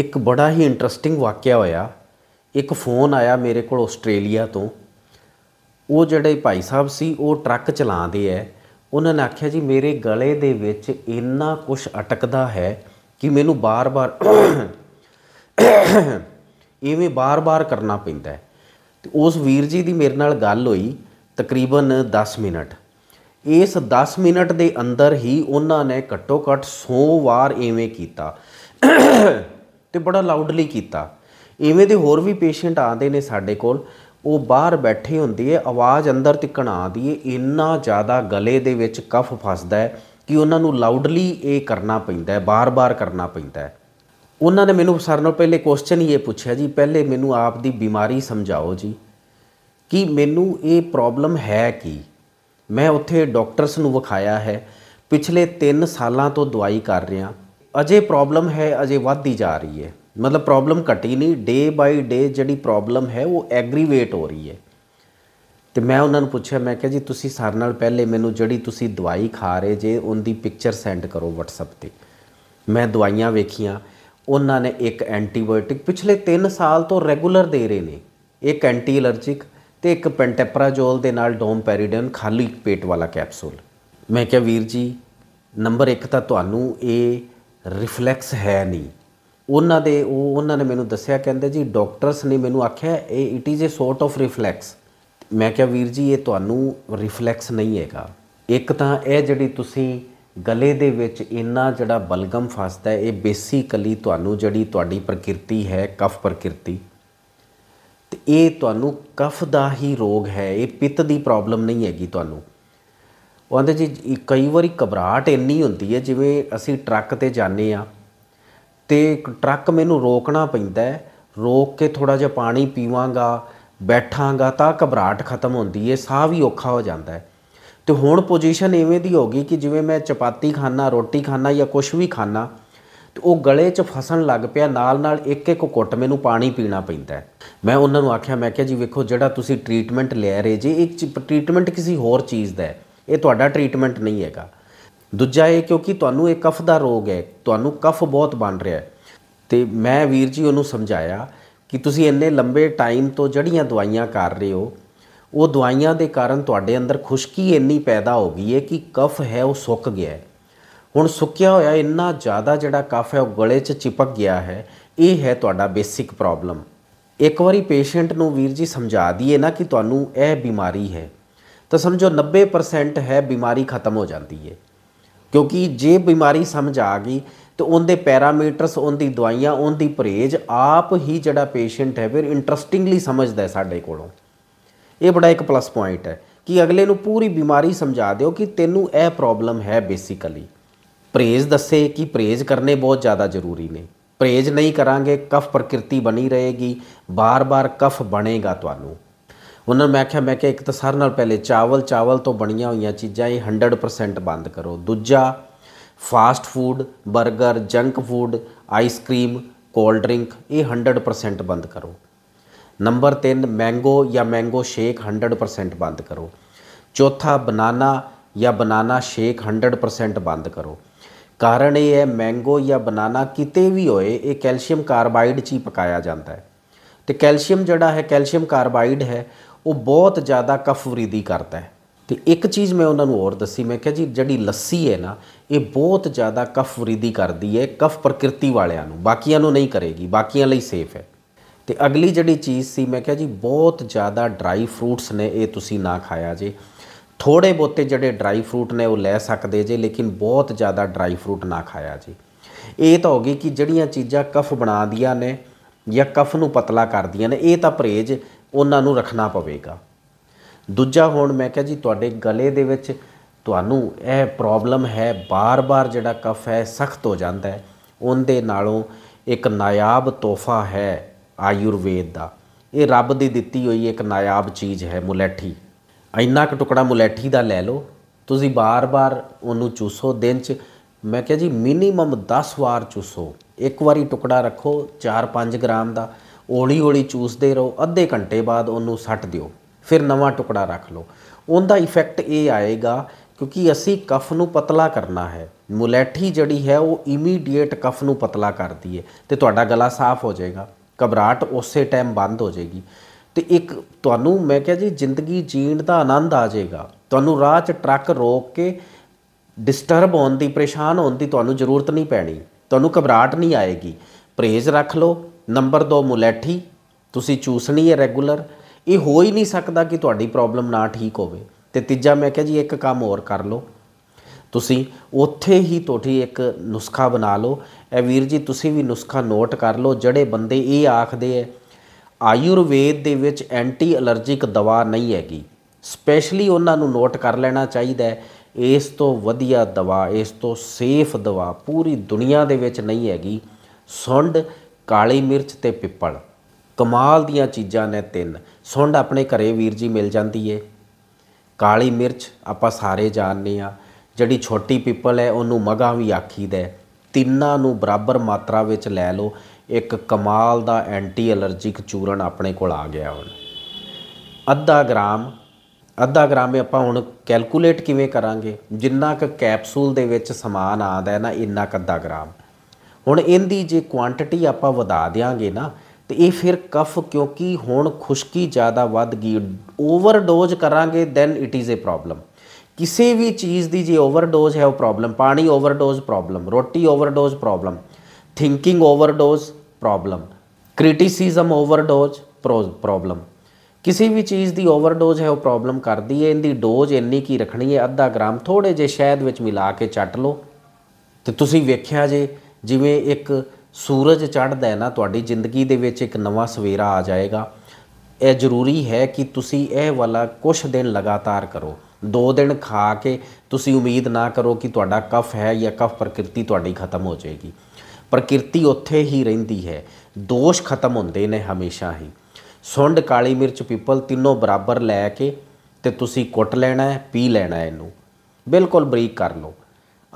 ਇੱਕ ਬੜਾ ਹੀ ਇੰਟਰਸਟਿੰਗ ਵਾਕਿਆ ਹੋਇਆ ਇੱਕ ਫੋਨ ਆਇਆ ਮੇਰੇ ਕੋਲ ਆਸਟ੍ਰੇਲੀਆ ਤੋਂ ਉਹ ਜਿਹੜੇ ਭਾਈ ਸਾਹਿਬ ਸੀ ਉਹ ਟਰੱਕ ਚਲਾਉਂਦੇ ਐ ਉਹਨਾਂ ਨੇ ਆਖਿਆ ਜੀ ਮੇਰੇ ਗਲੇ ਦੇ ਵਿੱਚ ਇੰਨਾ ਕੁਝ ਅਟਕਦਾ ਹੈ ਕਿ ਮੈਨੂੰ ਬਾਰ-ਬਾਰ ਇਵੇਂ ਬਾਰ-ਬਾਰ ਕਰਨਾ ਪੈਂਦਾ ਹੈ ਤੇ ਉਸ ਵੀਰ ਜੀ ਦੀ ਮੇਰੇ ਨਾਲ ਗੱਲ ਹੋਈ ਤਕਰੀਬਨ 10 ਮਿੰਟ ਇਸ 10 ਮਿੰਟ ਦੇ ਅੰਦਰ ਹੀ ਉਹਨਾਂ ਨੇ ਘੱਟੋ-ਘੱਟ 100 ਵਾਰ ਇਵੇਂ ਕੀਤਾ ਤੇ ਬੜਾ ਲਾਊਡਲੀ ਕੀਤਾ ਇਵੇਂ ਦੇ ਹੋਰ ਵੀ ਪੇਸ਼ੈਂਟ ਆਉਂਦੇ ਨੇ ਸਾਡੇ ਕੋਲ ਉਹ ਬਾਹਰ ਬੈਠੇ ਹੁੰਦੀ ਹੈ ਆਵਾਜ਼ ਅੰਦਰ ਤਿੱਕਣ ਆਦੀ ਏ ਇੰਨਾ ਜ਼ਿਆਦਾ ਗਲੇ ਦੇ ਵਿੱਚ ਕਫ ਫਸਦਾ ਹੈ ਕਿ ਉਹਨਾਂ ਨੂੰ ਲਾਊਡਲੀ ਇਹ ਕਰਨਾ ਪੈਂਦਾ ਹੈ ਬਾਰ-ਬਾਰ ਕਰਨਾ ਪੈਂਦਾ ਹੈ ਉਹਨਾਂ ਨੇ ਮੈਨੂੰ ਸਰ ਨਾਲ ਪਹਿਲੇ ਕੁਐਸਚਨ ਹੀ ਇਹ ਪੁੱਛਿਆ ਜੀ ਪਹਿਲੇ ਮੈਨੂੰ ਆਪ ਦੀ ਬਿਮਾਰੀ ਸਮਝਾਓ ਜੀ ਕਿ ਮੈਨੂੰ ਇਹ ਪ੍ਰੋਬਲਮ ਹੈ ਕੀ ਮੈਂ ਉੱਥੇ ਡਾਕਟਰਸ ਨੂੰ ਵਿਖਾਇਆ ਹੈ ਪਿਛਲੇ 3 ਸਾਲਾਂ ਤੋਂ ਦਵਾਈ ਕਰ ਰਿਹਾ ਅਜੇ ਪ੍ਰੋਬਲਮ ਹੈ ਅਜੇ ਵੱਧਦੀ ਜਾ ਰਹੀ ਹੈ ਮਤਲਬ ਪ੍ਰੋਬਲਮ ਘਟੀ ਨਹੀਂ ਡੇ ਬਾਈ ਡੇ ਜਿਹੜੀ ਪ੍ਰੋਬਲਮ ਹੈ ਉਹ ਐਗਰੀਵੇਟ ਹੋ ਰਹੀ ਹੈ ਤੇ ਮੈਂ ਉਹਨਾਂ ਨੂੰ ਪੁੱਛਿਆ ਮੈਂ ਕਿਹਾ ਜੀ ਤੁਸੀਂ ਸਾਰ ਨਾਲ ਪਹਿਲੇ ਮੈਨੂੰ ਜਿਹੜੀ ਤੁਸੀਂ ਦਵਾਈ ਖਾ ਰਹੇ ਜੇ ਉਹਦੀ ਪਿਕਚਰ ਸੈਂਡ ਕਰੋ WhatsApp ਤੇ ਮੈਂ ਦਵਾਈਆਂ ਵੇਖੀਆਂ ਉਹਨਾਂ ਨੇ ਇੱਕ ਐਂਟੀਬਾਇਓਟਿਕ ਪਿਛਲੇ 3 ਸਾਲ ਤੋਂ ਰੈਗੂਲਰ ਦੇ ਰਹੇ ਨੇ ਇੱਕ ਐਂਟੀ ਅਲਰਜਿਕ ਤੇ ਇੱਕ ਪੈਂਟੈਪਰਾਜੋਲ ਦੇ ਨਾਲ ਡੋਮਪੈਰੀਡਨ ਖਾਲੀ ਪੇਟ ਵਾਲਾ ਕੈਪਸੂਲ ਮੈਂ ਕਿਹਾ ਵੀਰ ਜੀ ਨੰਬਰ 1 ਤਾਂ ਤੁਹਾਨੂੰ ਇਹ ਰਿਫਲੈਕਸ ਹੈ ਨਹੀਂ ਉਹਨਾਂ ਦੇ ਉਹ ਉਹਨਾਂ ਨੇ ਮੈਨੂੰ ਦੱਸਿਆ ਕਹਿੰਦੇ ਜੀ ਡਾਕਟਰਸ ਨੇ ਮੈਨੂੰ ਆਖਿਆ ਇਹ it is a sort of reflex ਮੈਂ ਕਿਹਾ ਵੀਰ ਜੀ ਇਹ ਤੁਹਾਨੂੰ ਰਿਫਲੈਕਸ ਨਹੀਂ ਹੈਗਾ ਇੱਕ ਤਾਂ ਇਹ ਜਿਹੜੀ ਤੁਸੀਂ ਗਲੇ ਦੇ ਵਿੱਚ ਇੰਨਾ ਜਿਹੜਾ ਬਲਗਮ ਫਸਦਾ ਹੈ ਇਹ ਬੇਸਿਕਲੀ ਤੁਹਾਨੂੰ ਜਿਹੜੀ ਤੁਹਾਡੀ ਪ੍ਰਕਿਰਤੀ ਹੈ ਕਫ ਪ੍ਰਕਿਰਤੀ ਤੇ ਇਹ ਤੁਹਾਨੂੰ ਕਫ ਦਾ ਹੀ ਰੋਗ ਹੈ ਇਹ ਪਿੱਤ ਦੀ ਪ੍ਰੋਬਲਮ ਨਹੀਂ ਹੈਗੀ ਤੁਹਾਨੂੰ ਉਹਦੇ ਜੀ ਕਈ ਵਾਰੀ ਘਬਰਾਹਟ ਇੰਨੀ ਹੁੰਦੀ ਹੈ ਜਿਵੇਂ ਅਸੀਂ ਟਰੱਕ ਤੇ ਜਾਂਦੇ ਆ ਤੇ ਟਰੱਕ ਮੈਨੂੰ ਰੋਕਣਾ ਪੈਂਦਾ ਰੋਕ ਕੇ ਥੋੜਾ ਜਿਹਾ ਪਾਣੀ ਪੀਵਾਂਗਾ ਬੈਠਾਂਗਾ ਤਾਂ ਘਬਰਾਹਟ ਖਤਮ ਹੁੰਦੀ ਹੈ ਸਾਹ ਵੀ ਔਖਾ ਹੋ ਜਾਂਦਾ ਤੇ ਹੁਣ ਪੋਜੀਸ਼ਨ ਐਵੇਂ ਦੀ ਹੋ ਗਈ ਕਿ ਜਿਵੇਂ ਮੈਂ ਚਪਾਤੀ ਖਾਣਾ ਰੋਟੀ ਖਾਣਾ ਜਾਂ ਕੁਝ ਵੀ ਖਾਣਾ ਤੇ ਉਹ ਗਲੇ 'ਚ ਫਸਣ ਲੱਗ ਪਿਆ ਨਾਲ ਨਾਲ ਇੱਕ ਇੱਕ ਘੁੱਟ ਮੈਨੂੰ ਪਾਣੀ ਪੀਣਾ ਪੈਂਦਾ ਮੈਂ ਉਹਨਾਂ ਨੂੰ ਆਖਿਆ ਮੈਂ ਕਿਹਾ ਜੀ ਵੇਖੋ ਜਿਹੜਾ ਤੁਸੀਂ ਟ੍ਰੀਟਮੈਂਟ ਲੈ ਰਹੇ ਜੀ ਇੱਕ ਟ੍ਰੀਟਮੈਂਟ ਕਿਸੇ ਹੋਰ ਚੀਜ਼ ਦਾ ਹੈ ਇਹ ਤੁਹਾਡਾ ਟ੍ਰੀਟਮੈਂਟ ਨਹੀਂ ਹੈਗਾ ਦੂਜਾ ਇਹ ਕਿਉਂਕਿ ਤੁਹਾਨੂੰ ਇਹ ਕਫ ਦਾ ਰੋਗ ਹੈ ਤੁਹਾਨੂੰ ਕਫ ਬਹੁਤ ਬਣ ਰਿਹਾ ਹੈ ਤੇ ਮੈਂ ਵੀਰ ਜੀ ਉਹਨੂੰ ਸਮਝਾਇਆ ਕਿ ਤੁਸੀਂ ਇੰਨੇ ਲੰਬੇ ਟਾਈਮ ਤੋਂ ਜੜੀਆਂ ਦਵਾਈਆਂ ਕਰ ਰਹੇ ਹੋ ਉਹ ਦਵਾਈਆਂ ਦੇ ਕਾਰਨ ਤੁਹਾਡੇ ਅੰਦਰ ਖੁਸ਼ਕੀ ਇੰਨੀ ਪੈਦਾ ਹੋ ਗਈ ਹੈ ਕਿ ਕਫ ਹੈ ਉਹ ਸੁੱਕ ਗਿਆ ਹੈ ਹੁਣ ਸੁੱਕਿਆ ਹੋਇਆ ਇੰਨਾ ਜ਼ਿਆਦਾ ਜਿਹੜਾ ਕਫ ਹੈ ਉਹ ਗਲੇ 'ਚ ਚਿਪਕ ਗਿਆ ਹੈ ਇਹ ਹੈ ਤੁਹਾਡਾ ਬੇਸਿਕ ਪ੍ਰੋਬਲਮ ਇੱਕ ਵਾਰੀ ਪੇਸ਼ੈਂਟ ਨੂੰ ਵੀਰ ਜੀ ਸਮਝਾ ਦਈਏ ਨਾ ਕਿ ਤੁਹਾਨੂੰ ਇਹ ਬਿਮਾਰੀ ਹੈ ਤਾਂ ਸਮਝੋ 90% ਹੈ ਬਿਮਾਰੀ ਖਤਮ ਹੋ ਜਾਂਦੀ ਹੈ ਕਿਉਂਕਿ ਜੇ ਬਿਮਾਰੀ ਸਮਝ ਆ ਗਈ ਤੇ ਉਹਦੇ ਪੈਰਾਮੀਟਰਸ ਉਹਦੀ ਦਵਾਈਆਂ ਉਹਦੀ ਪਰੇਜ ਆਪ ਹੀ ਜਿਹੜਾ ਪੇਸ਼ੈਂਟ ਹੈ ਫਿਰ ਇੰਟਰਸਟਿੰਗਲੀ ਸਮਝਦਾ ਸਾਡੇ ਕੋਲੋਂ ਇਹ ਬੜਾ ਇੱਕ ਪਲੱਸ ਪੁਆਇੰਟ ਹੈ ਕਿ ਅਗਲੇ ਨੂੰ ਪੂਰੀ ਬਿਮਾਰੀ ਸਮਝਾ ਦਿਓ ਕਿ ਤੈਨੂੰ ਇਹ ਪ੍ਰੋਬਲਮ ਹੈ ਬੇਸਿਕਲੀ ਪ੍ਰੇਜ ਦੱਸੇ ਕਿ ਪ੍ਰੇਜ ਕਰਨੇ ਬਹੁਤ ਜ਼ਿਆਦਾ ਜ਼ਰੂਰੀ ਨੇ ਪ੍ਰੇਜ ਨਹੀਂ ਕਰਾਂਗੇ ਕਫ ਪ੍ਰਕਿਰਤੀ ਬਣੀ ਰਹੇਗੀ ਬਾਰ-ਬਾਰ ਕਫ ਬਣੇਗਾ ਤੁਹਾਨੂੰ ਉਹਨਾਂ ਮੈਂ ਆਖਿਆ ਮੈਂ ਕਿ ਇੱਕ ਤਾਂ ਸਾਰਿਆਂ ਨਾਲ ਪਹਿਲੇ ਚਾਵਲ ਚਾਵਲ ਤੋਂ ਬਣੀਆਂ ਹੋਈਆਂ ਚੀਜ਼ਾਂ ਇਹ 100% ਬੰਦ ਕਰੋ ਦੂਜਾ ਫਾਸਟ ਫੂਡ 버ਗਰ junk food ice cream cold drink ਇਹ 100% ਬੰਦ ਕਰੋ ਨੰਬਰ 3 ਮੈਂਗੋ ਜਾਂ ਮੈਂਗੋ ਸ਼ੇਕ 100% ਬੰਦ ਕਰੋ ਚੌਥਾ ਬਨਾਨਾ ਜਾਂ ਬਨਾਨਾ ਸ਼ੇਕ 100% ਬੰਦ ਕਰੋ ਕਾਰਨ ਇਹ ਹੈ ਮੈਂਗੋ ਜਾਂ ਬਨਾਨਾ ਕਿਤੇ ਵੀ ਹੋਏ ਇਹ ਕੈਲਸ਼ੀਅਮ ਕਾਰਬਾਈਡ ਚ ਹੀ ਪਕਾਇਆ ਜਾਂਦਾ ਹੈ ਤੇ ਕੈਲਸ਼ੀਅਮ ਜਿਹੜਾ ਹੈ ਕੈਲਸ਼ੀਅਮ ਕਾਰਬਾਈਡ ਹੈ ਉਹ ਬਹੁਤ ਜ਼ਿਆਦਾ ਕਫਵਰੀਦੀ ਕਰਦਾ ਹੈ ਤੇ ਇੱਕ ਚੀਜ਼ ਮੈਂ ਉਹਨਾਂ ਨੂੰ ਹੋਰ ਦੱਸੀ ਮੈਂ ਕਿਹਾ ਜੀ ਜਿਹੜੀ ਲੱਸੀ ਹੈ ਨਾ ਇਹ ਬਹੁਤ ਜ਼ਿਆਦਾ ਕਫਵਰੀਦੀ ਕਰਦੀ ਹੈ ਕਫ ਪ੍ਰਕਿਰਤੀ ਵਾਲਿਆਂ ਨੂੰ ਬਾਕੀਆਂ ਨੂੰ ਨਹੀਂ ਕਰੇਗੀ ਬਾਕੀਆਂ ਲਈ ਸੇਫ ਹੈ ਤੇ ਅਗਲੀ ਜਿਹੜੀ ਚੀਜ਼ ਸੀ ਮੈਂ ਕਿਹਾ ਜੀ ਬਹੁਤ ਜ਼ਿਆਦਾ ਡਰਾਈ ਫਰੂਟਸ ਨੇ ਇਹ ਤੁਸੀਂ ਨਾ ਖਾਇਆ ਜੀ ਥੋੜੇ ਬੋਤੇ ਜਿਹੜੇ ਡਰਾਈ ਫਰੂਟ ਨੇ ਉਹ ਲੈ ਸਕਦੇ ਜੇ ਲੇਕਿਨ ਬਹੁਤ ਜ਼ਿਆਦਾ ਡਰਾਈ ਫਰੂਟ ਨਾ ਖਾਇਆ ਜੀ ਇਹ ਤਾਂ ਹੋ ਗਈ ਕਿ ਜਿਹੜੀਆਂ ਚੀਜ਼ਾਂ ਕਫ ਬਣਾਉਂਦੀਆਂ ਨੇ ਜਾਂ ਕਫ ਨੂੰ ਪਤਲਾ ਕਰਦੀਆਂ ਨੇ ਇਹ ਤਾਂ ਪਰੇਜ ਉਹਨਾਂ ਨੂੰ ਰੱਖਣਾ ਪਵੇਗਾ ਦੂਜਾ ਹੁਣ ਮੈਂ ਕਿਹਾ ਜੀ ਤੁਹਾਡੇ ਗਲੇ ਦੇ ਵਿੱਚ ਤੁਹਾਨੂੰ ਇਹ ਪ੍ਰੋਬਲਮ ਹੈ ਬਾਰ-ਬਾਰ ਜਿਹੜਾ ਕਫ ਹੈ ਸਖਤ ਹੋ ਜਾਂਦਾ ਹੈ ਉਹਦੇ ਨਾਲੋਂ ਇੱਕ ਨਾਇਆਬ ਤੋਹਫਾ ਹੈ ਆਯੁਰਵੇਦ ਦਾ ਇਹ ਰੱਬ ਦੀ ਦਿੱਤੀ ਹੋਈ ਇੱਕ ਨਾਇਆਬ ਚੀਜ਼ ਹੈ ਮੁਲੈਠੀ ਇੰਨਾ ਕੁ ਟੁਕੜਾ ਮੁਲੈਠੀ ਦਾ ਲੈ ਲਓ ਤੁਸੀਂ ਬਾਰ-ਬਾਰ ਉਹਨੂੰ ਚੂਸੋ ਦਿਨ 'ਚ ਮੈਂ ਕਿਹਾ ਜੀ ਮਿਨੀਮਮ 10 ਵਾਰ ਚੂਸੋ ਇੱਕ ਵਾਰੀ ਟੁਕੜਾ ਰੱਖੋ 4-5 ਗ੍ਰਾਮ ਦਾ ਓਲੀ-ਓਲੀ ਚੂਸਦੇ ਰਹੋ ਅੱਧੇ ਘੰਟੇ ਬਾਅਦ ਉਹਨੂੰ ਛੱਟ ਦਿਓ ਫਿਰ ਨਵਾਂ ਟੁਕੜਾ ਰੱਖ ਲਓ ਉਹਦਾ ਇਫੈਕਟ ਇਹ ਆਏਗਾ ਕਿਉਂਕਿ ਅਸੀਂ ਕਫ ਨੂੰ ਪਤਲਾ ਕਰਨਾ ਹੈ ਮੁਲੈਠੀ ਜੜੀ ਹੈ ਉਹ ਇਮੀਡੀਏਟ ਕਫ ਨੂੰ ਪਤਲਾ ਕਰਦੀ ਹੈ ਤੇ ਤੁਹਾਡਾ ਗਲਾ ਸਾਫ਼ ਹੋ ਜਾਏਗਾ ਘਬਰਾਟ ਉਸੇ ਟਾਈਮ ਬੰਦ ਹੋ ਜਾਏਗੀ ਤੇ ਇੱਕ ਤੁਹਾਨੂੰ ਮੈਂ ਕਿਹਾ ਜੀ ਜ਼ਿੰਦਗੀ ਜੀਣ ਦਾ ਆਨੰਦ ਆ ਜਾਏਗਾ ਤੁਹਾਨੂੰ ਰਾਹ 'ਚ ਟਰੱਕ ਰੋਕ ਕੇ ਡਿਸਟਰਬ ਹੋਣ ਦੀ ਪਰੇਸ਼ਾਨ ਹੋਣ ਦੀ ਤੁਹਾਨੂੰ ਜ਼ਰੂਰਤ ਨਹੀਂ ਪੈਣੀ ਤੁਹਾਨੂੰ ਘਬਰਾਟ ਨਹੀਂ ਆਏਗੀ ਪ੍ਰੇਜ਼ ਰੱਖ ਲਓ ਨੰਬਰ 2 ਮੁਲੈਠੀ ਤੁਸੀਂ ਚੂਸਣੀ ਹੈ ਰੈਗੂਲਰ ਇਹ ਹੋ ਹੀ ਨਹੀਂ ਸਕਦਾ ਕਿ ਤੁਹਾਡੀ ਪ੍ਰੋਬਲਮ ਨਾ ਠੀਕ ਹੋਵੇ ਤੇ ਤੀਜਾ ਮੈਂ ਕਿਹਾ ਜੀ ਇੱਕ ਕੰਮ ਹੋਰ ਕਰ ਲਓ ਤੁਸੀਂ ਉੱਥੇ ਹੀ ਤੁਹਾਡੀ ਇੱਕ ਨੁਸਖਾ ਬਣਾ ਲਓ ਐ ਵੀਰ ਜੀ ਤੁਸੀਂ ਵੀ ਨੁਸਖਾ ਨੋਟ ਕਰ ਲਓ ਜਿਹੜੇ ਬੰਦੇ ਇਹ ਆਖਦੇ ਐ ਆਯੁਰਵੇਦ ਦੇ ਵਿੱਚ ਐਂਟੀ ਅਲਰਜੀਕ ਦਵਾ ਨਹੀਂ ਹੈਗੀ ਸਪੈਸ਼ਲੀ ਉਹਨਾਂ ਨੂੰ ਨੋਟ ਕਰ ਲੈਣਾ ਚਾਹੀਦਾ ਇਸ ਤੋਂ ਵਧੀਆ ਦਵਾ ਇਸ ਤੋਂ ਸੇਫ ਦਵਾ ਪੂਰੀ ਦੁਨੀਆ ਦੇ ਵਿੱਚ ਨਹੀਂ ਹੈਗੀ ਸੁੰਡ ਕਾਲੀ ਮਿਰਚ ਤੇ ਪਿੱਪਲ ਕਮਾਲ ਦੀਆਂ ਚੀਜ਼ਾਂ ਨੇ ਤਿੰਨ ਸੁੰਡ ਆਪਣੇ ਘਰੇ ਵੀਰ ਜੀ ਮਿਲ ਜਾਂਦੀ ਏ ਕਾਲੀ ਮਿਰਚ ਆਪਾਂ ਸਾਰੇ ਜਾਣਦੇ ਆ ਜਿਹੜੀ ਛੋਟੀ ਪਿੱਪਲ ਹੈ ਉਹਨੂੰ ਮਗਾ ਵੀ ਆਖੀਦਾ ਤਿੰਨਾਂ ਨੂੰ ਬਰਾਬਰ ਮਾਤਰਾ ਵਿੱਚ ਲੈ ਲਓ ਇੱਕ ਕਮਾਲ ਦਾ ਐਂਟੀ ਅਲਰਜੀਕ ਚੂਰਨ ਆਪਣੇ ਕੋਲ ਆ ਗਿਆ ਹੁਣ ਅੱਧਾ ਗ੍ਰਾਮ ਅੱਧਾ ਗ੍ਰਾਮ ਇਹ ਆਪਾਂ ਹੁਣ ਕੈਲਕੂਲੇਟ ਕਿਵੇਂ ਕਰਾਂਗੇ ਜਿੰਨਾ ਕ ਕੈਪਸੂਲ ਦੇ ਵਿੱਚ ਸਮਾਨ ਆਉਂਦਾ ਹੈ ਨਾ ਇੰਨਾ ਕ ਅੱਧਾ ਗ੍ਰਾਮ ਹੁਣ ਇਹਦੀ ਜੇ ਕੁਆਂਟੀਟੀ ਆਪਾਂ ਵਧਾ ਦੇਾਂਗੇ ਨਾ ਤੇ ਇਹ ਫਿਰ ਕਫ ਕਿਉਂਕਿ ਹੁਣ ਖੁਸ਼ਕੀ ਜ਼ਿਆਦਾ ਵੱਧ ਗਈ ਓਵਰਡੋਜ਼ ਕਰਾਂਗੇ then it is a problem ਕਿਸੇ ਵੀ ਚੀਜ਼ ਦੀ ਜੇ ਓਵਰਡੋਜ਼ ਹੈ ਉਹ ਪ੍ਰੋਬਲਮ ਪਾਣੀ ਓਵਰਡੋਜ਼ ਪ੍ਰੋਬਲਮ ਰੋਟੀ overdose problem thinking overdose problem criticism overdose problem ਕਿਸੇ ਵੀ ਚੀਜ਼ ਦੀ ਓਵਰਡੋਜ਼ ਹੈ ਉਹ ਪ੍ਰੋਬਲਮ ਕਰਦੀ ਹੈ ਇਹਦੀ ਡੋਜ਼ ਇੰਨੀ ਕੀ ਰੱਖਣੀ ਹੈ ਅੱਧਾ ਗ੍ਰਾਮ ਥੋੜੇ ਜੇ ਸ਼ਹਿਦ ਵਿੱਚ ਮਿਲਾ ਕੇ ਚੱਟ ਲਓ ਤੇ ਤੁਸੀਂ ਵੇਖਿਆ ਜੇ ਜਿਵੇਂ ਇੱਕ ਸੂਰਜ ਚੜ੍ਹਦਾ ਹੈ ਨਾ ਤੁਹਾਡੀ ਜ਼ਿੰਦਗੀ ਦੇ ਵਿੱਚ ਇੱਕ ਨਵਾਂ ਸਵੇਰਾ ਆ ਜਾਏਗਾ ਇਹ ਜ਼ਰੂਰੀ ਹੈ ਕਿ ਤੁਸੀਂ ਇਹ ਵਾਲਾ ਕੁਝ ਦਿਨ ਲਗਾਤਾਰ ਕਰੋ ਦੋ ਦਿਨ ਖਾ ਕੇ ਤੁਸੀਂ ਉਮੀਦ ਨਾ ਕਰੋ ਕਿ ਤੁਹਾਡਾ ਕਫ ਹੈ ਜਾਂ ਕਫ ਪ੍ਰਕਿਰਤੀ ਤੁਹਾਡੀ ਖਤਮ ਹੋ ਜਾਏਗੀ ਪ੍ਰਕਿਰਤੀ ਉੱਥੇ ਹੀ ਰਹਿੰਦੀ ਹੈ ਦੋਸ਼ ਖਤਮ ਹੁੰਦੇ ਨੇ ਹਮੇਸ਼ਾ ਹੀ ਸੁੰਡ ਕਾਲੀ ਮਿਰਚ ਪੀਪਲ ਤਿੰਨੋਂ ਬਰਾਬਰ ਲੈ ਕੇ ਤੇ ਤੁਸੀਂ ਕੁੱਟ ਲੈਣਾ ਹੈ ਪੀ ਲੈਣਾ ਹੈ ਇਹਨੂੰ ਬਿਲਕੁਲ ਬਰੀਕ ਕਰ ਲਓ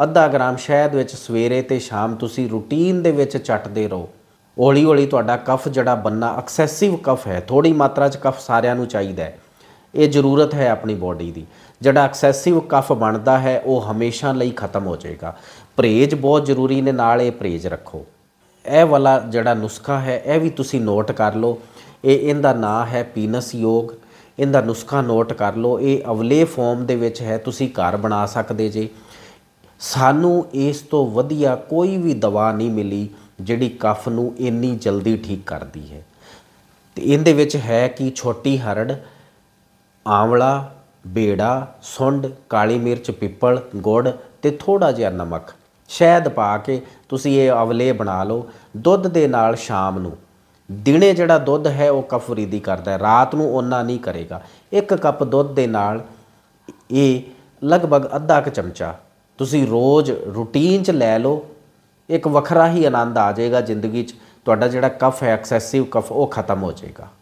ਅੱਧਾ ਗ੍ਰਾਮ ਸ਼ਹਿਦ ਵਿੱਚ ਸਵੇਰੇ ਤੇ ਸ਼ਾਮ ਤੁਸੀਂ ਰੁਟੀਨ ਦੇ ਵਿੱਚ ਚਟਦੇ ਰਹੋ ਹੌਲੀ ਹੌਲੀ ਤੁਹਾਡਾ ਕਫ ਜਿਹੜਾ ਬੰਨਾ ਐਕਸੈਸਿਵ ਕਫ ਹੈ ਥੋੜੀ ਮਾਤਰਾ 'ਚ ਕਫ ਸਾਰਿਆਂ ਨੂੰ ਚਾਹੀਦਾ ਹੈ ਇਹ ਜ਼ਰੂਰਤ ਹੈ ਆਪਣੀ ਬਾਡੀ ਦੀ ਜਿਹੜਾ ਐਕਸੈਸਿਵ ਕਫ ਬਣਦਾ ਹੈ ਉਹ ਹਮੇਸ਼ਾ ਲਈ ਖਤਮ ਹੋ ਜਾਏਗਾ ਪ੍ਰੇਜ ਬਹੁਤ ਜ਼ਰੂਰੀ ਨੇ ਨਾਲ ਇਹ ਪ੍ਰੇਜ ਰੱਖੋ ਇਹ ਵਾਲਾ ਜਿਹੜਾ ਨੁਸਖਾ ਹੈ ਇਹ ਵੀ ਤੁਸੀਂ ਨੋਟ ਕਰ ਲਓ ਇਹ ਇਹਦਾ ਨਾਮ ਹੈ ਪੀਨਸ ਯੋਗ ਇਹਦਾ ਨੁਸਖਾ ਨੋਟ ਕਰ ਲਓ ਇਹ ਅਵਲੇ ਫਾਰਮ ਦੇ ਵਿੱਚ ਹੈ ਤੁਸੀਂ ਘਰ ਬਣਾ ਸਕਦੇ ਜੇ ਸਾਨੂੰ ਇਸ ਤੋਂ ਵਧੀਆ ਕੋਈ ਵੀ ਦਵਾ ਨਹੀਂ ਮਿਲੀ ਜਿਹੜੀ ਕਫ ਨੂੰ ਇੰਨੀ ਜਲਦੀ ਠੀਕ ਕਰਦੀ ਹੈ ਤੇ ਇਹਦੇ ਵਿੱਚ ਹੈ ਕਿ ਛੋਟੀ ਹਰੜ ਆਂਵਲਾ ਬੇੜਾ ਸੁੰਡ ਕਾਲੀ ਮਿਰਚ ਪਿੱਪਲ ਗੁੜ ਤੇ ਥੋੜਾ ਜਿਹਾ ਨਮਕ ਸ਼ਹਿਦ ਪਾ ਕੇ ਤੁਸੀਂ ਇਹ ਅਵਲੇ ਬਣਾ ਲਓ ਦੁੱਧ ਦੇ ਨਾਲ ਸ਼ਾਮ ਨੂੰ ਦਿਨੇ ਜਿਹੜਾ ਦੁੱਧ ਹੈ ਉਹ ਕਫਰੀ ਦੀ ਕਰਦਾ ਹੈ ਰਾਤ ਨੂੰ ਉਹਨਾਂ ਨਹੀਂ ਕਰੇਗਾ ਇੱਕ ਕੱਪ ਦੁੱਧ ਦੇ ਨਾਲ ਇਹ ਲਗਭਗ ਅੱਧਾ ਕ ਚਮਚਾ ਤੁਸੀਂ ਰੋਜ਼ ਰੁਟੀਨ 'ਚ ਲੈ ਲਓ ਇੱਕ ਵੱਖਰਾ ਹੀ ਆਨੰਦ ਆ ਜਾਏਗਾ ਜ਼ਿੰਦਗੀ 'ਚ ਤੁਹਾਡਾ ਜਿਹੜਾ ਕਫ ਹੈ ਐਕਸੈਸਿਵ ਕਫ ਉਹ ਖਤਮ ਹੋ ਜਾਏਗਾ